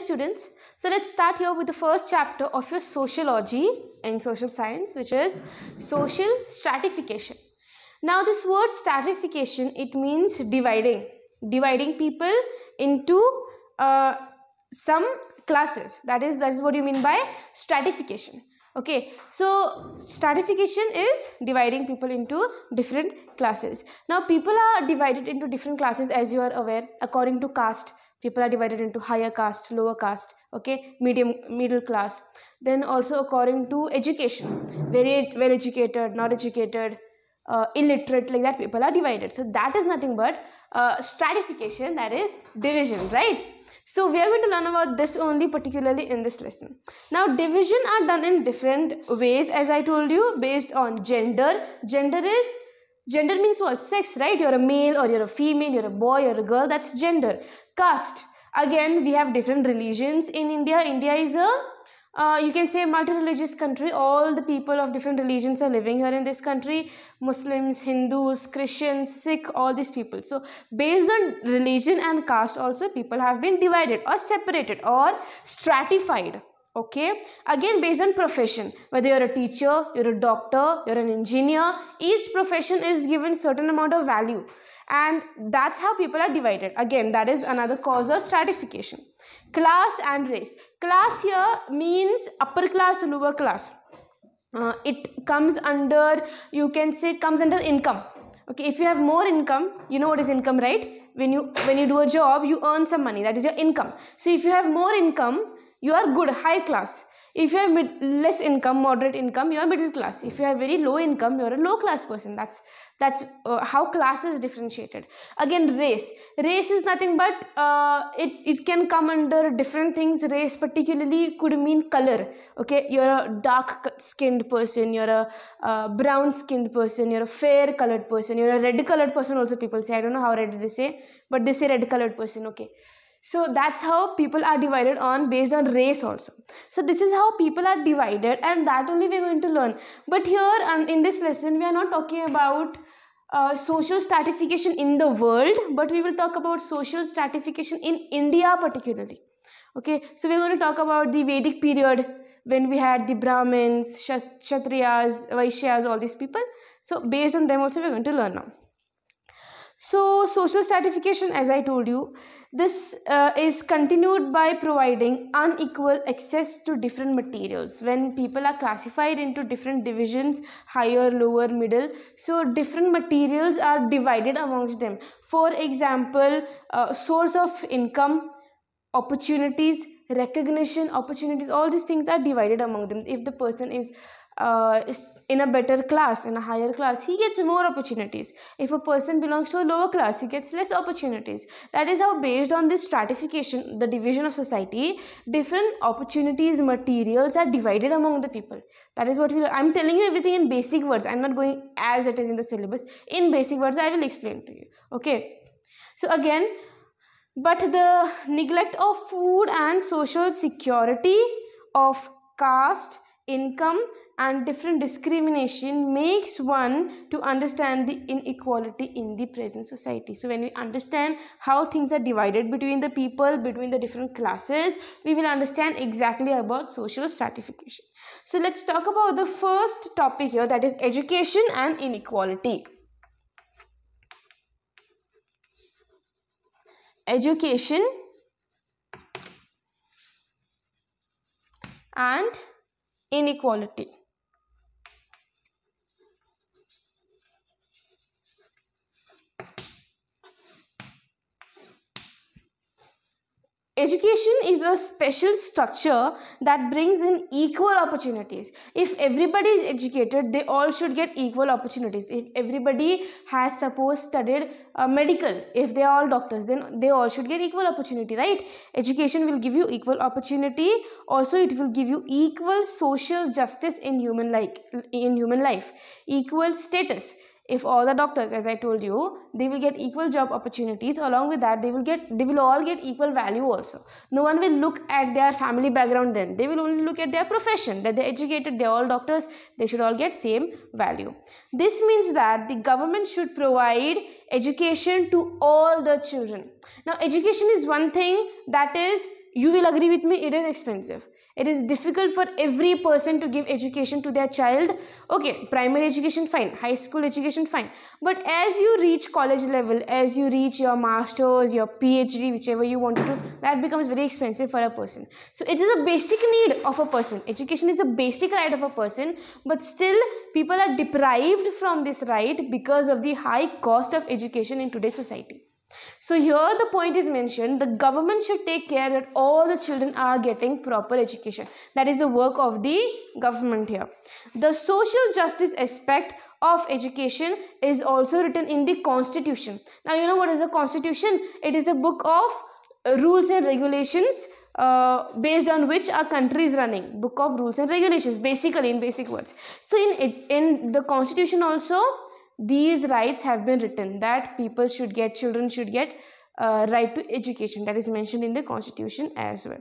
students, so let's start here with the first chapter of your sociology in social science, which is social stratification. Now, this word stratification, it means dividing, dividing people into uh, some classes. That is, that is what you mean by stratification. Okay, so stratification is dividing people into different classes. Now, people are divided into different classes as you are aware according to caste people are divided into higher caste lower caste okay medium middle class then also according to education very well educated not educated uh, illiterate like that people are divided so that is nothing but uh, stratification that is division right so we are going to learn about this only particularly in this lesson now division are done in different ways as i told you based on gender gender is gender means what sex right you're a male or you're a female you're a boy or a girl that's gender caste again we have different religions in india india is a uh, you can say multi-religious country all the people of different religions are living here in this country muslims hindus christians sikh all these people so based on religion and caste also people have been divided or separated or stratified okay again based on profession whether you're a teacher you're a doctor you're an engineer each profession is given certain amount of value and that's how people are divided again that is another cause of stratification class and race class here means upper class lower class uh, it comes under you can say comes under income okay if you have more income you know what is income right when you when you do a job you earn some money that is your income so if you have more income you are good high class if you have mid, less income moderate income you are middle class if you have very low income you are a low class person that's that's uh, how class is differentiated. Again, race. Race is nothing but uh, it, it can come under different things. Race particularly could mean color. Okay, you're a dark skinned person, you're a uh, brown skinned person, you're a fair colored person, you're a red colored person also people say. I don't know how red they say, but they say red colored person. Okay. So that's how people are divided on based on race also. So this is how people are divided and that only we're going to learn. But here um, in this lesson we are not talking about uh, social stratification in the world but we will talk about social stratification in india particularly okay so we're going to talk about the vedic period when we had the brahmins kshatriyas vaishyas all these people so based on them also we're going to learn now so social stratification as i told you this uh, is continued by providing unequal access to different materials. When people are classified into different divisions, higher, lower, middle, so different materials are divided amongst them. For example, uh, source of income, opportunities, recognition, opportunities, all these things are divided among them. If the person is uh, in a better class in a higher class he gets more opportunities if a person belongs to a lower class he gets less opportunities that is how based on this stratification the division of society different opportunities materials are divided among the people that is what we i'm telling you everything in basic words i'm not going as it is in the syllabus in basic words i will explain to you okay so again but the neglect of food and social security of caste income and different discrimination makes one to understand the inequality in the present society so when we understand how things are divided between the people between the different classes we will understand exactly about social stratification so let's talk about the first topic here that is education and inequality education and inequality Education is a special structure that brings in equal opportunities. If everybody is educated, they all should get equal opportunities. If everybody has suppose studied uh, medical, if they are all doctors, then they all should get equal opportunity, right? Education will give you equal opportunity. Also, it will give you equal social justice in human like in human life, equal status if all the doctors as i told you they will get equal job opportunities along with that they will get they will all get equal value also no one will look at their family background then they will only look at their profession that they're educated they're all doctors they should all get same value this means that the government should provide education to all the children now education is one thing that is you will agree with me it is expensive it is difficult for every person to give education to their child okay primary education fine high school education fine but as you reach college level as you reach your masters your phd whichever you want to do that becomes very expensive for a person so it is a basic need of a person education is a basic right of a person but still people are deprived from this right because of the high cost of education in today's society so here the point is mentioned, the government should take care that all the children are getting proper education. That is the work of the government here. The social justice aspect of education is also written in the constitution. Now you know what is the constitution? It is a book of rules and regulations uh, based on which our country is running. Book of rules and regulations basically in basic words. So in, in the constitution also these rights have been written that people should get children should get uh, right to education that is mentioned in the constitution as well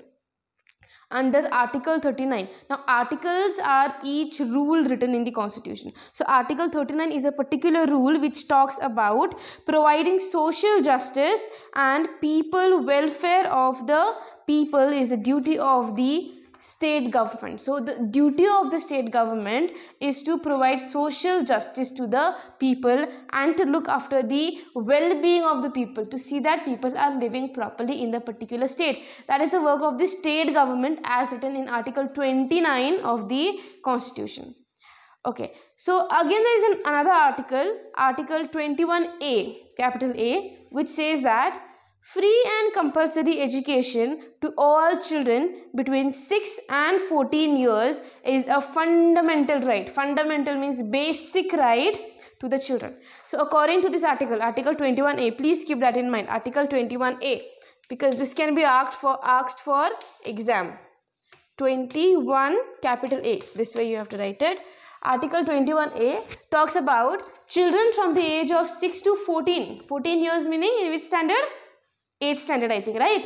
under article 39 now articles are each rule written in the constitution so article 39 is a particular rule which talks about providing social justice and people welfare of the people is a duty of the state government. So the duty of the state government is to provide social justice to the people and to look after the well-being of the people to see that people are living properly in the particular state. That is the work of the state government as written in article 29 of the constitution. Okay, so again there is an, another article, article 21A, capital A, which says that Free and compulsory education to all children between 6 and 14 years is a fundamental right. Fundamental means basic right to the children. So according to this article, Article 21A, please keep that in mind. Article 21A because this can be asked for asked for exam. 21 capital A. This way you have to write it. Article 21A talks about children from the age of 6 to 14. 14 years meaning in which standard? 8th standard I think, right?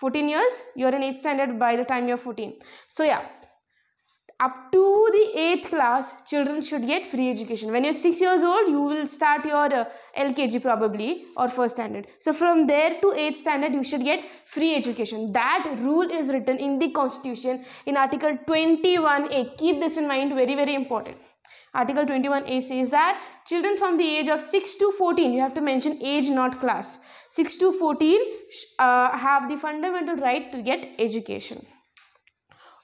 14 years, you are in 8th standard by the time you are 14. So yeah, up to the 8th class, children should get free education. When you're 6 years old, you will start your uh, LKG probably or 1st standard. So from there to 8th standard, you should get free education. That rule is written in the constitution in article 21a. Keep this in mind, very very important. Article 21a says that children from the age of 6 to 14, you have to mention age not class 6 to 14 uh, have the fundamental right to get education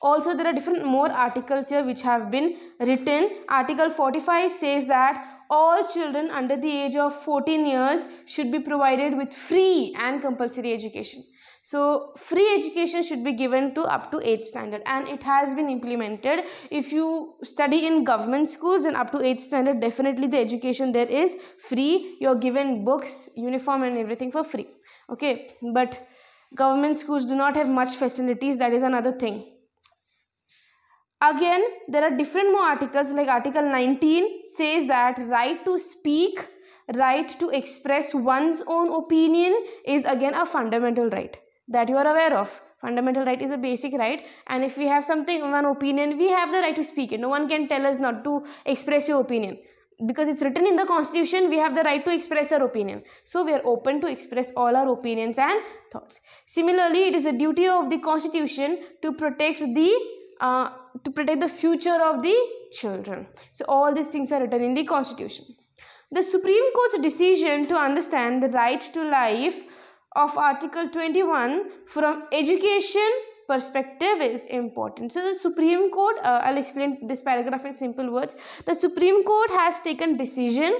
also there are different more articles here which have been written article 45 says that all children under the age of 14 years should be provided with free and compulsory education so free education should be given to up to 8th standard and it has been implemented if you study in government schools and up to 8th standard definitely the education there is free you're given books uniform and everything for free okay but government schools do not have much facilities that is another thing again there are different more articles like article 19 says that right to speak right to express one's own opinion is again a fundamental right that you are aware of fundamental right is a basic right and if we have something one opinion we have the right to speak it no one can tell us not to express your opinion because it's written in the constitution we have the right to express our opinion so we are open to express all our opinions and thoughts similarly it is a duty of the constitution to protect the uh, to protect the future of the children so all these things are written in the constitution the supreme court's decision to understand the right to life of article 21 from education perspective is important. So the Supreme Court, uh, I'll explain this paragraph in simple words. The Supreme Court has taken decision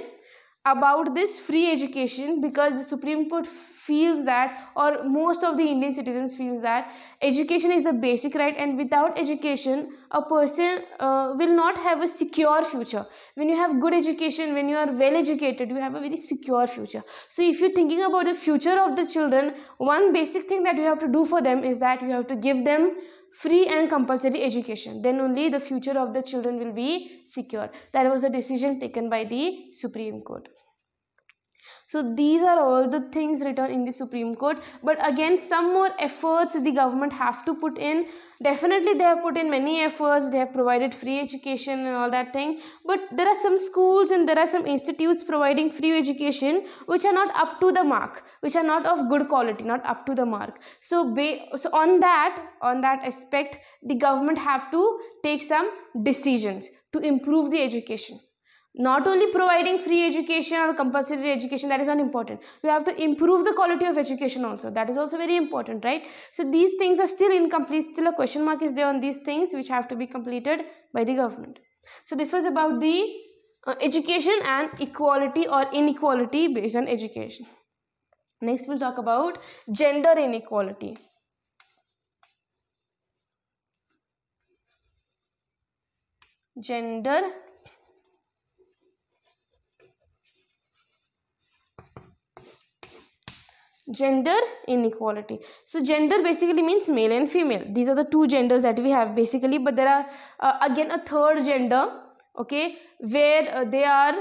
about this free education because the Supreme Court feels that or most of the Indian citizens feels that education is the basic right and without education a person uh, will not have a secure future when you have good education when you are well educated you have a very secure future so if you're thinking about the future of the children one basic thing that you have to do for them is that you have to give them free and compulsory education then only the future of the children will be secure that was a decision taken by the supreme court so these are all the things written in the Supreme Court. But again, some more efforts the government have to put in. Definitely they have put in many efforts. They have provided free education and all that thing. But there are some schools and there are some institutes providing free education which are not up to the mark, which are not of good quality, not up to the mark. So, so on that, on that aspect, the government have to take some decisions to improve the education not only providing free education or compulsory education that is unimportant. we have to improve the quality of education also that is also very important right so these things are still incomplete still a question mark is there on these things which have to be completed by the government so this was about the uh, education and equality or inequality based on education next we'll talk about gender inequality gender gender inequality so gender basically means male and female these are the two genders that we have basically but there are uh, again a third gender okay where uh, they are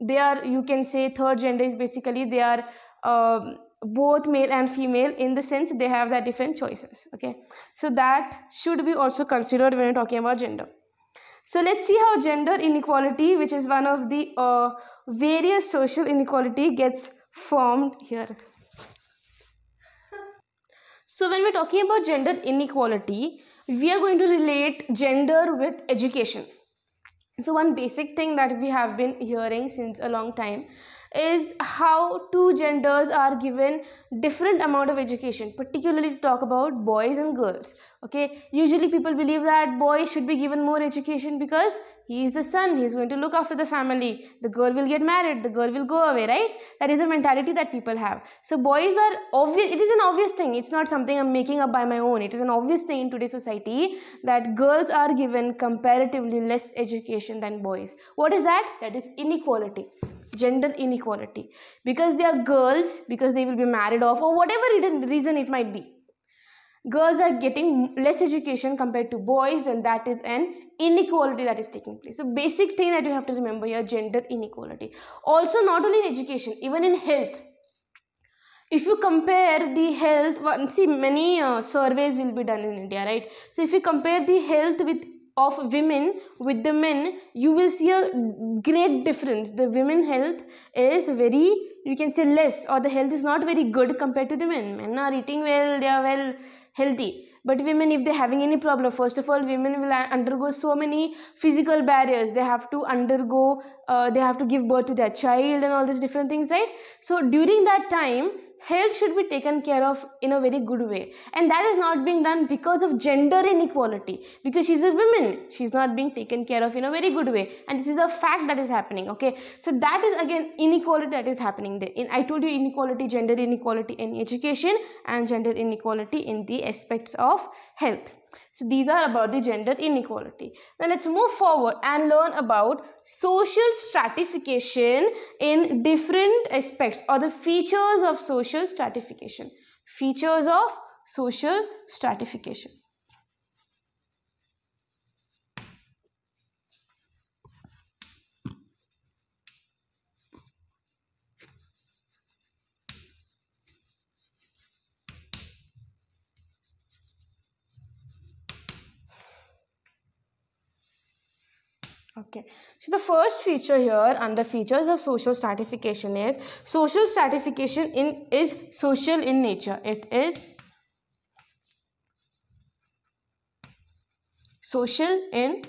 they are you can say third gender is basically they are uh, both male and female in the sense they have their different choices okay so that should be also considered when you're talking about gender so let's see how gender inequality which is one of the uh, various social inequality gets formed here so when we're talking about gender inequality, we are going to relate gender with education. So one basic thing that we have been hearing since a long time is how two genders are given different amount of education particularly to talk about boys and girls okay usually people believe that boys should be given more education because he is the son. He is going to look after the family. The girl will get married. The girl will go away, right? That is a mentality that people have. So boys are obvious. It is an obvious thing. It's not something I'm making up by my own. It is an obvious thing in today's society that girls are given comparatively less education than boys. What is that? That is inequality gender inequality because they are girls because they will be married off or whatever reason it might be girls are getting less education compared to boys and that is an inequality that is taking place. The basic thing that you have to remember here gender inequality. Also, not only in education, even in health. If you compare the health, see many uh, surveys will be done in India, right? So if you compare the health with of women with the men you will see a great difference the women health is very you can say less or the health is not very good compared to the men men are eating well they are well healthy but women if they're having any problem first of all women will undergo so many physical barriers they have to undergo uh, they have to give birth to their child and all these different things right so during that time health should be taken care of in a very good way and that is not being done because of gender inequality because she's a woman she's not being taken care of in a very good way and this is a fact that is happening okay so that is again inequality that is happening there in i told you inequality gender inequality in education and gender inequality in the aspects of health so these are about the gender inequality. Now let's move forward and learn about social stratification in different aspects or the features of social stratification. Features of social stratification. Okay, so the first feature here and the features of social stratification is social stratification in is social in nature. It is social in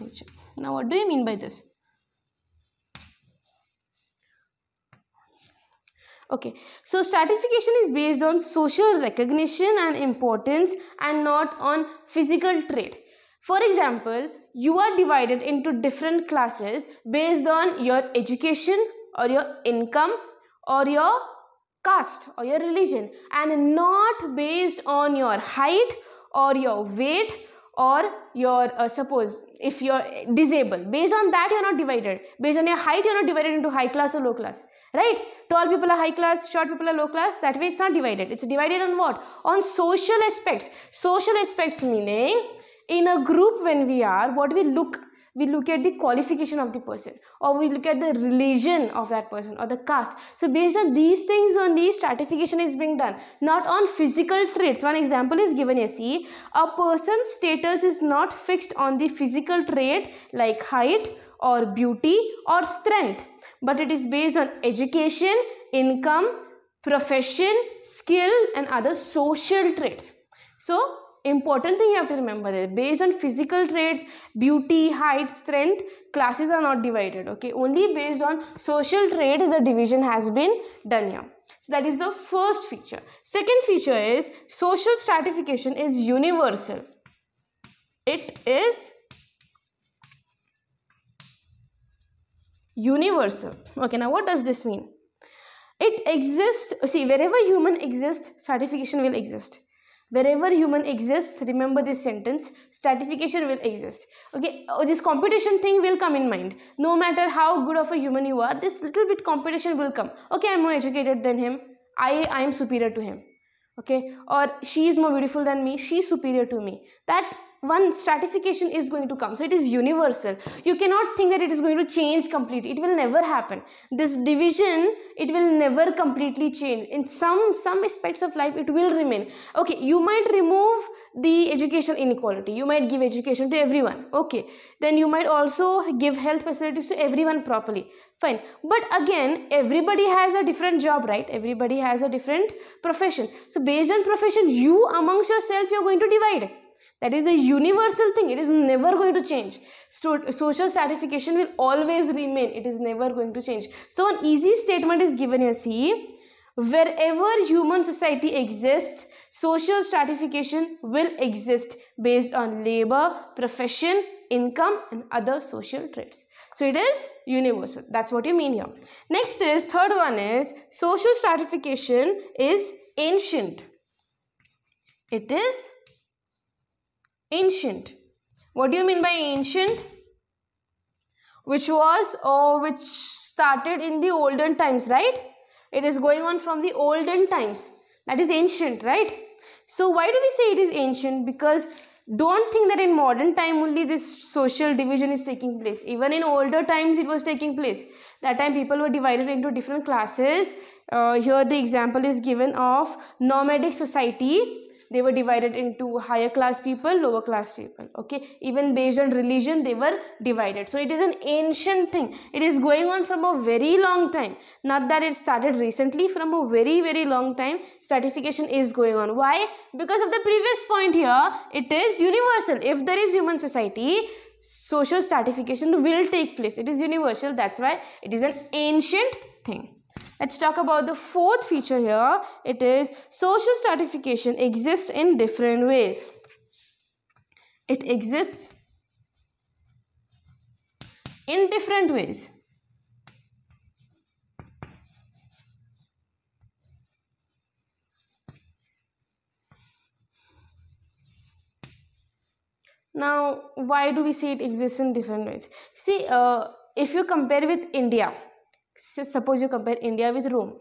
nature. Now, what do you mean by this? Okay, so stratification is based on social recognition and importance and not on physical trait. For example, you are divided into different classes based on your education or your income or your caste or your religion and not based on your height or your weight or your uh, suppose if you're disabled based on that you're not divided based on your height you're not divided into high class or low class right tall people are high class short people are low class that way it's not divided it's divided on what on social aspects social aspects meaning in a group when we are what we look we look at the qualification of the person or we look at the religion of that person or the caste so based on these things only stratification is being done not on physical traits one example is given You see a person's status is not fixed on the physical trait like height or beauty or strength but it is based on education income profession skill and other social traits so important thing you have to remember is based on physical traits beauty height strength classes are not divided okay only based on social traits the division has been done here so that is the first feature second feature is social stratification is universal it is universal okay now what does this mean it exists see wherever human exists stratification will exist wherever human exists remember this sentence stratification will exist okay uh, this competition thing will come in mind no matter how good of a human you are this little bit competition will come okay i'm more educated than him i i am superior to him okay or she is more beautiful than me she's superior to me that one stratification is going to come so it is universal you cannot think that it is going to change completely it will never happen this division it will never completely change in some some aspects of life it will remain okay you might remove the education inequality you might give education to everyone okay then you might also give health facilities to everyone properly fine but again everybody has a different job right everybody has a different profession so based on profession you amongst yourself you're going to divide that is a universal thing it is never going to change so, social stratification will always remain it is never going to change so an easy statement is given here see wherever human society exists social stratification will exist based on labor profession income and other social traits so it is universal that's what you mean here next is third one is social stratification is ancient it is ancient what do you mean by ancient which was or oh, which started in the olden times right it is going on from the olden times that is ancient right so why do we say it is ancient because don't think that in modern time only this social division is taking place even in older times it was taking place that time people were divided into different classes uh, here the example is given of nomadic society they were divided into higher class people lower class people okay even based on religion they were divided so it is an ancient thing it is going on from a very long time not that it started recently from a very very long time stratification is going on why because of the previous point here it is universal if there is human society social stratification will take place it is universal that's why it is an ancient thing Let's talk about the fourth feature here. It is social stratification exists in different ways. It exists in different ways. Now, why do we see it exists in different ways? See, uh, if you compare with India, suppose you compare India with Rome.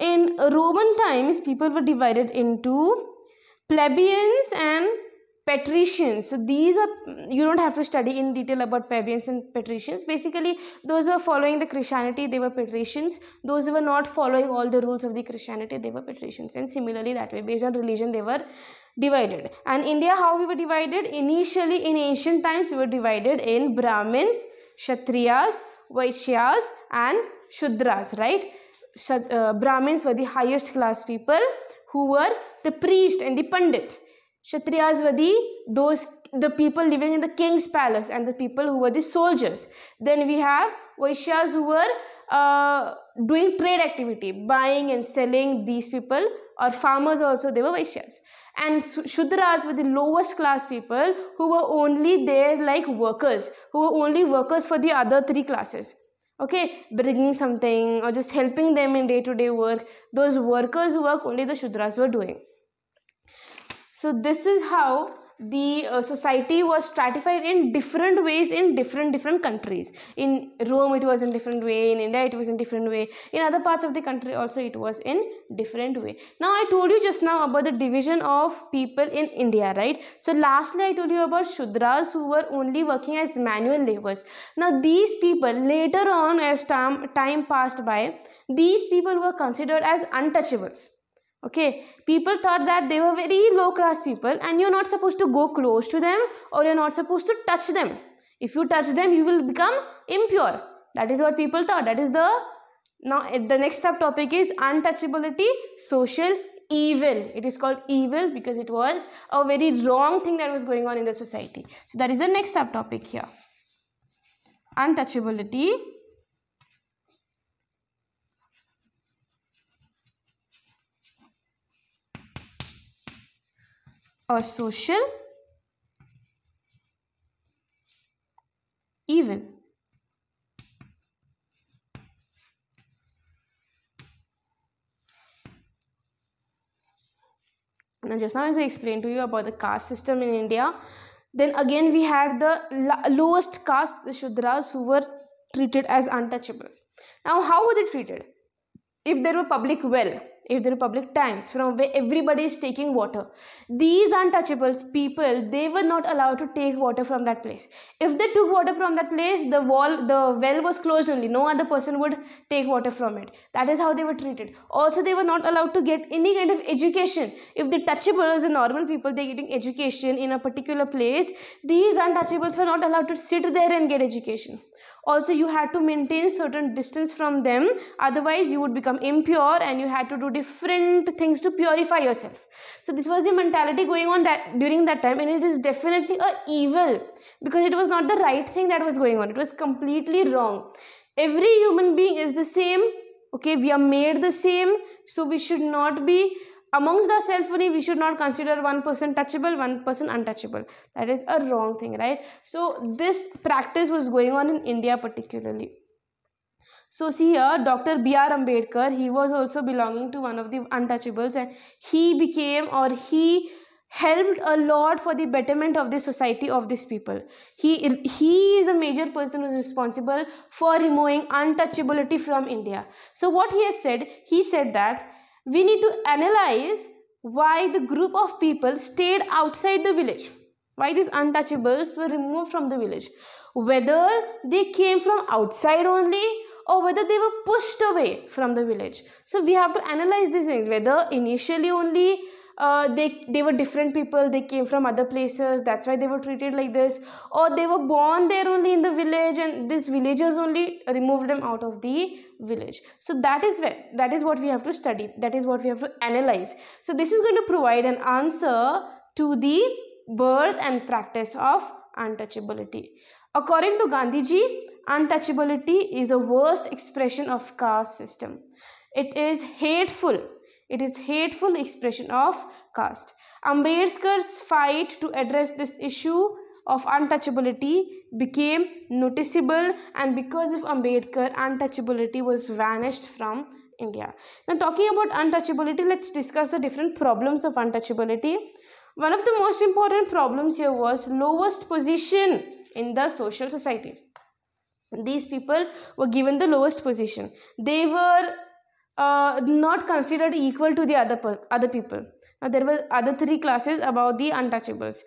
In Roman times, people were divided into plebeians and patricians so these are you don't have to study in detail about plebeians and patricians basically those who were following the christianity they were patricians those who were not following all the rules of the christianity they were patricians and similarly that way based on religion they were divided and india how we were divided initially in ancient times we were divided in brahmins kshatriyas vaishyas and Shudras, right? Uh, Brahmins were the highest class people who were the priest and the pandit. Kshatriyas were the, those, the people living in the king's palace and the people who were the soldiers. Then we have Vaishyas who were uh, doing trade activity, buying and selling these people or farmers also, they were Vaishyas. And Shudras were the lowest class people who were only there like workers, who were only workers for the other three classes okay bringing something or just helping them in day to day work those workers work only the shudras were doing so this is how the uh, society was stratified in different ways in different different countries in rome it was in different way in india it was in different way in other parts of the country also it was in different way now i told you just now about the division of people in india right so lastly i told you about shudras who were only working as manual laborers now these people later on as time time passed by these people were considered as untouchables okay people thought that they were very low class people and you're not supposed to go close to them or you're not supposed to touch them if you touch them you will become impure that is what people thought that is the now the next subtopic is untouchability social evil it is called evil because it was a very wrong thing that was going on in the society so that is the next subtopic here untouchability or social even Now, just now as I explained to you about the caste system in India, then again we had the lowest caste, the Shudras, who were treated as untouchables. Now, how were they treated? If there were public well, if the Republic tanks from where everybody is taking water. These untouchables people, they were not allowed to take water from that place. If they took water from that place, the wall, the well was closed only. No other person would take water from it. That is how they were treated. Also, they were not allowed to get any kind of education. If the touchables, the normal people, they're getting education in a particular place, these untouchables were not allowed to sit there and get education also you had to maintain certain distance from them otherwise you would become impure and you had to do different things to purify yourself so this was the mentality going on that during that time and it is definitely a evil because it was not the right thing that was going on it was completely wrong every human being is the same okay we are made the same so we should not be amongst the self free we should not consider one person touchable one person untouchable that is a wrong thing right so this practice was going on in india particularly so see here dr br ambedkar he was also belonging to one of the untouchables and he became or he helped a lot for the betterment of the society of these people he he is a major person who is responsible for removing untouchability from india so what he has said he said that we need to analyze why the group of people stayed outside the village why these untouchables were removed from the village whether they came from outside only or whether they were pushed away from the village so we have to analyze these things whether initially only uh, they they were different people they came from other places that's why they were treated like this or they were born there only in the village and these villagers only removed them out of the village so that is where that is what we have to study that is what we have to analyze so this is going to provide an answer to the birth and practice of untouchability according to gandhiji untouchability is a worst expression of caste system it is hateful it is hateful expression of caste. Ambedkar's fight to address this issue of untouchability became noticeable and because of Ambedkar, untouchability was vanished from India. Now talking about untouchability, let's discuss the different problems of untouchability. One of the most important problems here was lowest position in the social society. These people were given the lowest position. They were uh, not considered equal to the other other people. Now there were other three classes about the untouchables.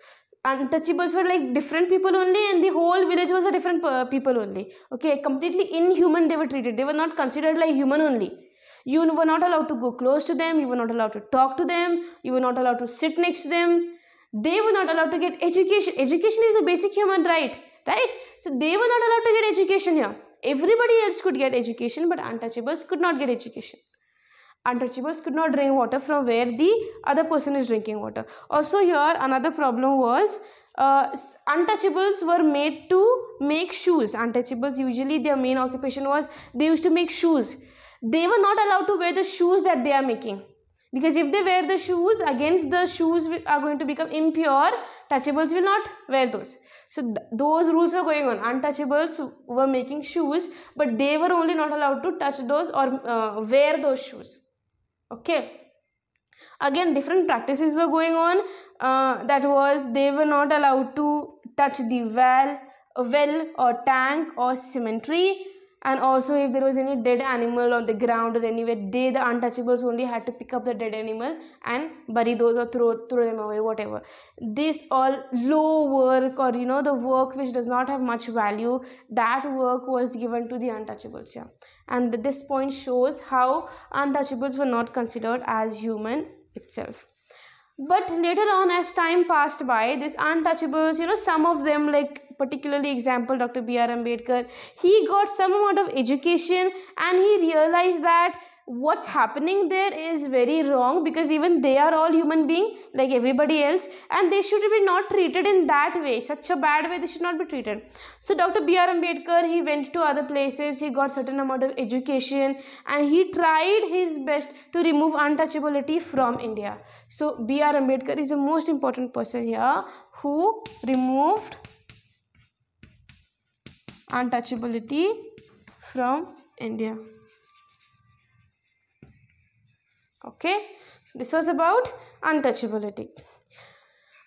Untouchables were like different people only, and the whole village was a different people only. Okay, completely inhuman they were treated. They were not considered like human only. You were not allowed to go close to them. You were not allowed to talk to them. You were not allowed to sit next to them. They were not allowed to get education. Education is a basic human right, right? So they were not allowed to get education here everybody else could get education but untouchables could not get education untouchables could not drink water from where the other person is drinking water also here another problem was uh, untouchables were made to make shoes untouchables usually their main occupation was they used to make shoes they were not allowed to wear the shoes that they are making because if they wear the shoes against the shoes are going to become impure touchables will not wear those so th those rules were going on untouchables were making shoes but they were only not allowed to touch those or uh, wear those shoes okay again different practices were going on uh, that was they were not allowed to touch the well well or tank or cemetery and also if there was any dead animal on the ground or anywhere they the untouchables only had to pick up the dead animal and bury those or throw throw them away whatever this all low work or you know the work which does not have much value that work was given to the untouchables yeah and this point shows how untouchables were not considered as human itself but later on as time passed by these untouchables you know some of them like particularly example dr b r ambedkar he got some amount of education and he realized that what's happening there is very wrong because even they are all human being like everybody else and they should be not treated in that way such a bad way they should not be treated so dr br ambedkar he went to other places he got certain amount of education and he tried his best to remove untouchability from india so br ambedkar is the most important person here who removed untouchability from india okay this was about untouchability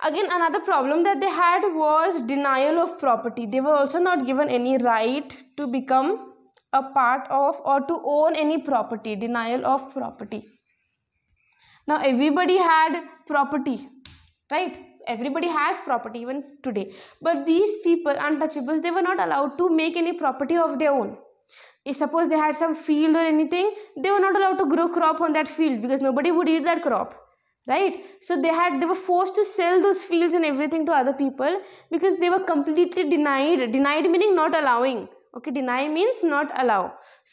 again another problem that they had was denial of property they were also not given any right to become a part of or to own any property denial of property now everybody had property right everybody has property even today but these people untouchables they were not allowed to make any property of their own if suppose they had some field or anything they were not allowed to grow crop on that field because nobody would eat that crop right so they had they were forced to sell those fields and everything to other people because they were completely denied denied meaning not allowing okay deny means not allow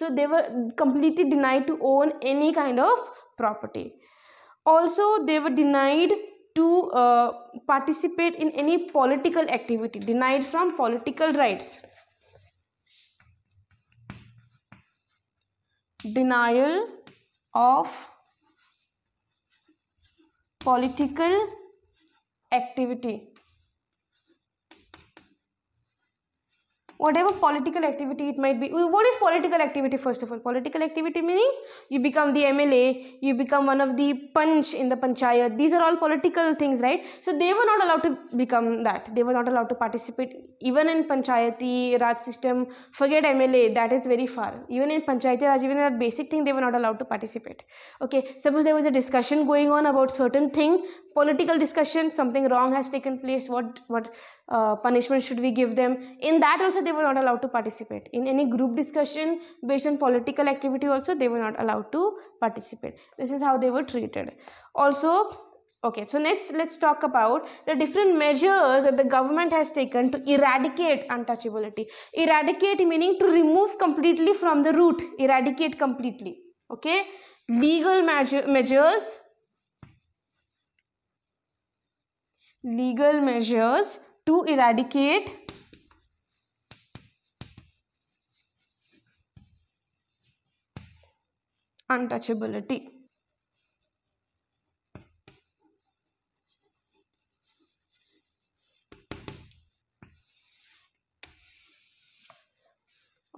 so they were completely denied to own any kind of property also they were denied to uh, participate in any political activity denied from political rights denial of political activity whatever political activity it might be what is political activity first of all political activity meaning you become the mla you become one of the punch in the panchayat these are all political things right so they were not allowed to become that they were not allowed to participate even in panchayati raj system forget mla that is very far even in panchayati raj even that basic thing they were not allowed to participate okay suppose there was a discussion going on about certain thing political discussion something wrong has taken place what what uh, punishment should we give them in that also they were not allowed to participate in any group discussion based on political activity also they were not allowed to participate this is how they were treated also okay so next let's talk about the different measures that the government has taken to eradicate untouchability eradicate meaning to remove completely from the root eradicate completely okay legal measure, measures legal measures to eradicate untouchability.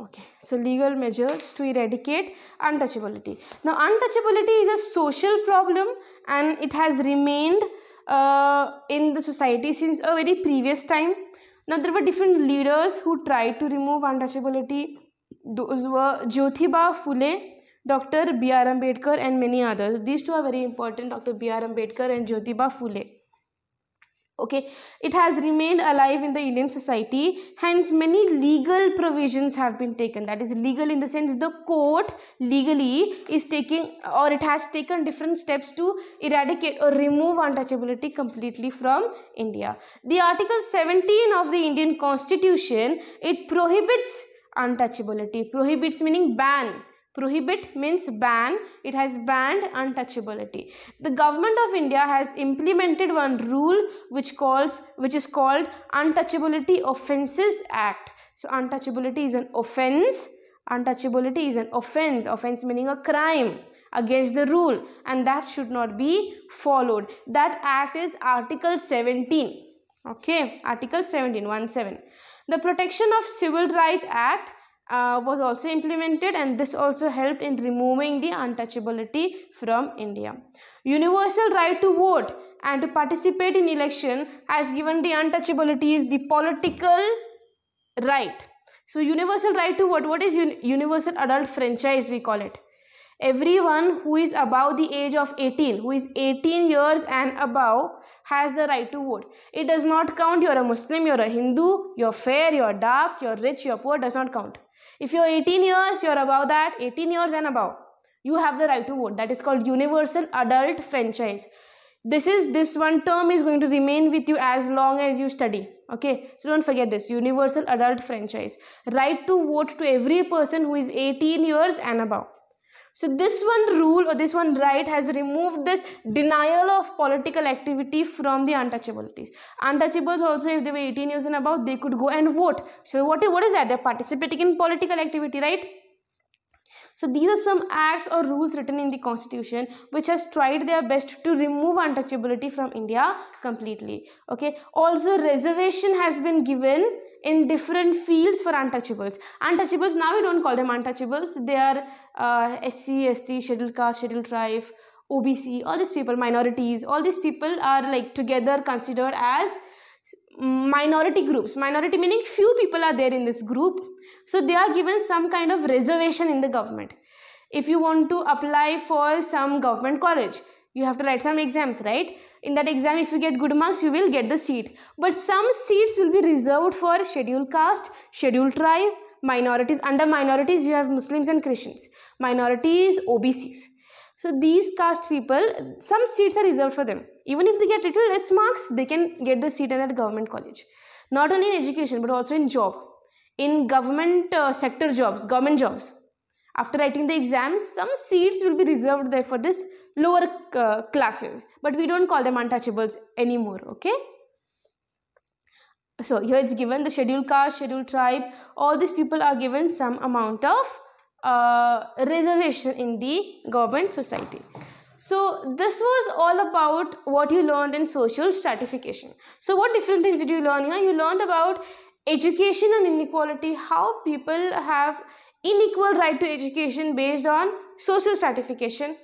okay so legal measures to eradicate untouchability now untouchability is a social problem and it has remained uh, in the society since a very previous time. Now there were different leaders who tried to remove untouchability. Those were Jyothiba Phule, Dr. B.R. Ambedkar and many others. These two are very important, Dr. B.R. Ambedkar and Jyothiba Phule okay it has remained alive in the indian society hence many legal provisions have been taken that is legal in the sense the court legally is taking or it has taken different steps to eradicate or remove untouchability completely from india the article 17 of the indian constitution it prohibits untouchability prohibits meaning ban Prohibit means ban. It has banned untouchability. The government of India has implemented one rule which calls which is called Untouchability Offences Act. So untouchability is an offence. Untouchability is an offence. Offence meaning a crime against the rule and that should not be followed. That act is Article 17. Okay, Article 17, 17. The Protection of Civil Right Act uh, was also implemented and this also helped in removing the untouchability from India. Universal right to vote and to participate in election has given the is the political right. So universal right to vote, what is un universal adult franchise we call it? Everyone who is above the age of 18, who is 18 years and above has the right to vote. It does not count you're a Muslim, you're a Hindu, you're fair, you're dark, you're rich, you're poor, does not count if you're 18 years, you're above that, 18 years and above, you have the right to vote. That is called universal adult franchise. This is this one term is going to remain with you as long as you study. Okay, so don't forget this universal adult franchise. Right to vote to every person who is 18 years and above. So this one rule or this one right has removed this denial of political activity from the untouchabilities. Untouchables also if they were 18 years and above they could go and vote. So what, what is that? They're participating in political activity, right? So these are some acts or rules written in the constitution which has tried their best to remove untouchability from India completely. Okay. Also reservation has been given in different fields for untouchables. Untouchables, now we don't call them untouchables. They are uh, SC, ST, scheduled caste, scheduled tribe, OBC, all these people, minorities, all these people are like together considered as minority groups. Minority meaning few people are there in this group. So they are given some kind of reservation in the government. If you want to apply for some government college, you have to write some exams, right? in that exam if you get good marks you will get the seat but some seats will be reserved for scheduled caste scheduled tribe minorities under minorities you have muslims and christians minorities obcs so these caste people some seats are reserved for them even if they get little less marks they can get the seat in that government college not only in education but also in job in government uh, sector jobs government jobs after writing the exams, some seats will be reserved there for this lower uh, classes. But we don't call them untouchables anymore, okay? So here it's given the scheduled caste, scheduled tribe. All these people are given some amount of uh, reservation in the government society. So this was all about what you learned in social stratification. So what different things did you learn here? You learned about education and inequality, how people have Inequal right to education based on social stratification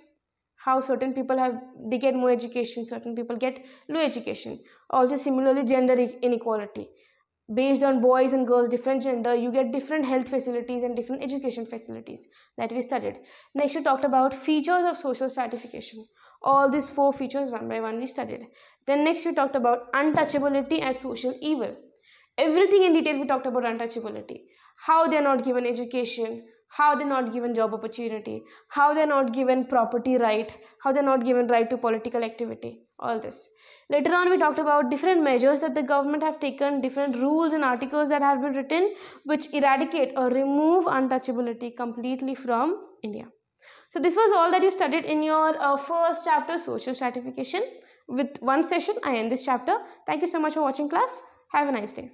how certain people have they get more education certain people get low education also similarly gender inequality based on boys and girls different gender you get different health facilities and different education facilities that we studied next we talked about features of social stratification all these four features one by one we studied then next we talked about untouchability as social evil everything in detail we talked about untouchability how they're not given education how they're not given job opportunity how they're not given property right how they're not given right to political activity all this later on we talked about different measures that the government have taken different rules and articles that have been written which eradicate or remove untouchability completely from india so this was all that you studied in your uh, first chapter social stratification with one session i end this chapter thank you so much for watching class have a nice day